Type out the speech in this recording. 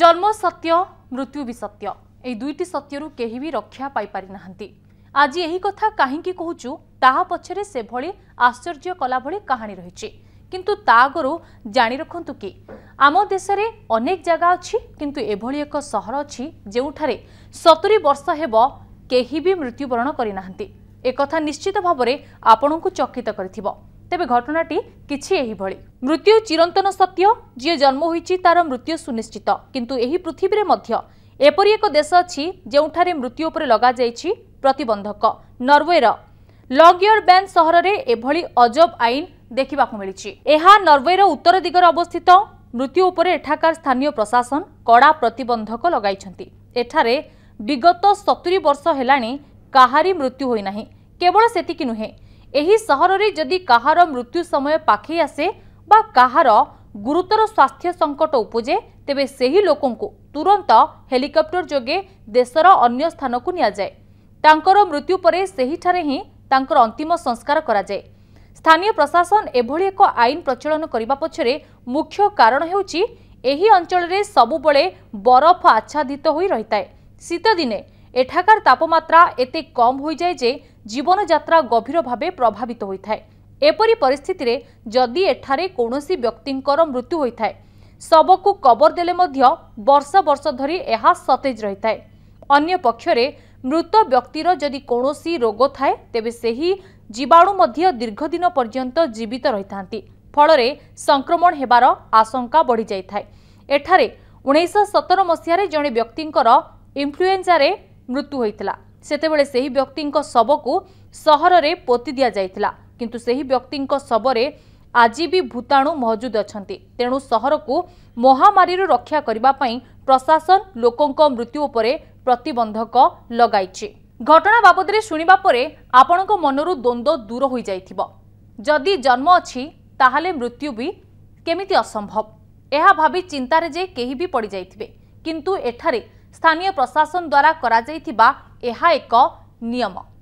ଜନ୍ମ ସତ୍ୟ ମୃତ୍ୟୁ ବି ସତ୍ୟ ଏହି ଦୁଇଟି ସତ୍ୟରୁ କେହି ବି ରକ୍ଷା ପାଇପାରିନାହାନ୍ତି ଆଜି ଏହି କଥା କାହିଁକି କହୁଛୁ ତାହା ପଛରେ ସେଭଳି ଆଶ୍ଚର୍ଯ୍ୟ କଲାଭଳି କାହାଣୀ ରହିଛି କିନ୍ତୁ ତା ଆଗରୁ ଜାଣି ରଖନ୍ତୁ କି ଆମ ଦେଶରେ ଅନେକ ଜାଗା ଅଛି କିନ୍ତୁ ଏଭଳି ଏକ ସହର ଅଛି ଯେଉଁଠାରେ ସତୁରୀ ବର୍ଷ ହେବ କେହି ବି ମୃତ୍ୟୁବରଣ କରିନାହାନ୍ତି ଏକଥା ନିଶ୍ଚିତ ଭାବରେ ଆପଣଙ୍କୁ ଚକିତ କରିଥିବ ତେବେ ଘଟଣାଟି କିଛି ଏହିଭଳି ମୃତ୍ୟୁ ଚିରନ୍ତନ ସତ୍ୟ ଯିଏ ଜନ୍ମ ହୋଇଛି ତାର ମୃତ୍ୟୁ ସୁନିଶ୍ଚିତ କିନ୍ତୁ ଏହି ପୃଥିବୀରେ ମଧ୍ୟ ଏପରି ଏକ ଦେଶ ଅଛି ଯେଉଁଠାରେ ମୃତ୍ୟୁ ଉପରେ ଲଗାଯାଇଛି ପ୍ରତିବନ୍ଧକ নরওয়ের লগিয়র ব্যান সহরের এভাবে অজব আইন দেখা মিছে এহা নরওয়ের উত্তর দিগর অবস্থিত মৃত্যু উপরে এঠাকার স্থানীয় প্রশাসন কড়া প্রতবন্ধক লগাই এঠারে বিগত সতুরি বর্ষ হল কাহারি মৃত্যু হয়ে না কেবল সেতিকি নুহে ଏହି ସହରରେ ଯଦି କାହାର ମୃତ୍ୟୁ ସମୟ ପାଖେଇ ଆସେ ବା କାହାର ଗୁରୁତର ସ୍ୱାସ୍ଥ୍ୟ ସଙ୍କଟ ଉପୁଜେ ତେବେ ସେହି ଲୋକଙ୍କୁ ତୁରନ୍ତ ହେଲିକପ୍ଟର ଯୋଗେ ଦେଶର ଅନ୍ୟ ସ୍ଥାନକୁ ନିଆଯାଏ ତାଙ୍କର ମୃତ୍ୟୁ ପରେ ସେହିଠାରେ ହିଁ ତାଙ୍କର ଅନ୍ତିମ ସଂସ୍କାର କରାଯାଏ ସ୍ଥାନୀୟ ପ୍ରଶାସନ ଏଭଳି ଏକ ଆଇନ ପ୍ରଚଳନ କରିବା ପଛରେ ମୁଖ୍ୟ କାରଣ ହେଉଛି ଏହି ଅଞ୍ଚଳରେ ସବୁବେଳେ ବରଫ ଆଚ୍ଛାଦିତ ହୋଇ ରହିଥାଏ ଶୀତଦିନେ ଏଠାକାର ତାପମାତ୍ରା ଏତେ କମ୍ ହୋଇଯାଏ ଯେ জীবনযাত্রা গভীরভাবে প্রভাবিত হয়ে এপরি পরিস্থিতিরে যদি এঠারে কৌশি ব্যক্তিঙ্কর মৃত্যু হয়ে শবকু কবর দেলে বর্ষ বর্ষ ধরি এহা সতেজ রয়ে অন্য পক্ষে মৃত ব্যক্তির যদি কৌশি রোগ থাকে তেবে সেই জীবাণু মধ্য দীর্ঘদিন পর্যন্ত জীবিত রয়ে থাকে ফলরে সংক্রমণ হেবার আশঙ্কা বড়ি যাই এঠারে উনিশশো সতর মশায় জন ব্যক্তিঙ্কর ইনফ্লুয়েঞ্জার মৃত্যু হয়েছিল ସେତେବେଳେ ସେହି ବ୍ୟକ୍ତିଙ୍କ ଶବକୁ ସହରରେ ପୋତି ଦିଆଯାଇଥିଲା କିନ୍ତୁ ସେହି ବ୍ୟକ୍ତିଙ୍କ ଶବରେ ଆଜି ବି ଭୂତାଣୁ ମହଜୁଦ ଅଛନ୍ତି ତେଣୁ ସହରକୁ ମହାମାରୀରୁ ରକ୍ଷା କରିବା ପାଇଁ ପ୍ରଶାସନ ଲୋକଙ୍କ ମୃତ୍ୟୁ ଉପରେ ପ୍ରତିବନ୍ଧକ ଲଗାଇଛି ଘଟଣା ବାବଦରେ ଶୁଣିବା ପରେ ଆପଣଙ୍କ ମନରୁ ଦ୍ୱନ୍ଦ୍ୱ ଦୂର ହୋଇଯାଇଥିବ ଯଦି ଜନ୍ମ ଅଛି ତାହେଲେ ମୃତ୍ୟୁ ବି କେମିତି ଅସମ୍ଭବ ଏହା ଭାବି ଚିନ୍ତାରେ ଯେ କେହି ବି ପଡ଼ିଯାଇଥିବେ କିନ୍ତୁ ଏଠାରେ ସ୍ଥାନୀୟ ପ୍ରଶାସନ ଦ୍ୱାରା କରାଯାଇଥିବା ଏହା ଏକ ନିୟମ